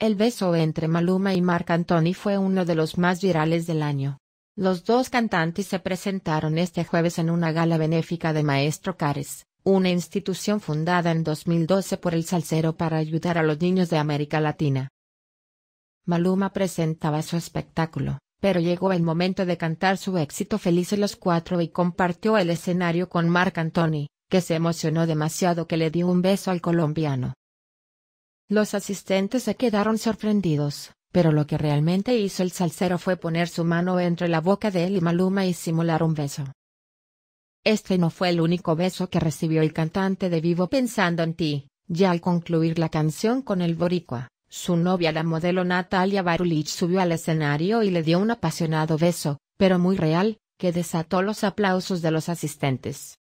El beso entre Maluma y Marc Anthony fue uno de los más virales del año. Los dos cantantes se presentaron este jueves en una gala benéfica de Maestro Cares, una institución fundada en 2012 por el salsero para ayudar a los niños de América Latina. Maluma presentaba su espectáculo, pero llegó el momento de cantar su éxito Feliz en los Cuatro y compartió el escenario con Marc Anthony, que se emocionó demasiado que le dio un beso al colombiano. Los asistentes se quedaron sorprendidos, pero lo que realmente hizo el salsero fue poner su mano entre la boca de él y Maluma y simular un beso. Este no fue el único beso que recibió el cantante de Vivo Pensando en Ti, ya al concluir la canción con el boricua, su novia la modelo Natalia Barulich subió al escenario y le dio un apasionado beso, pero muy real, que desató los aplausos de los asistentes.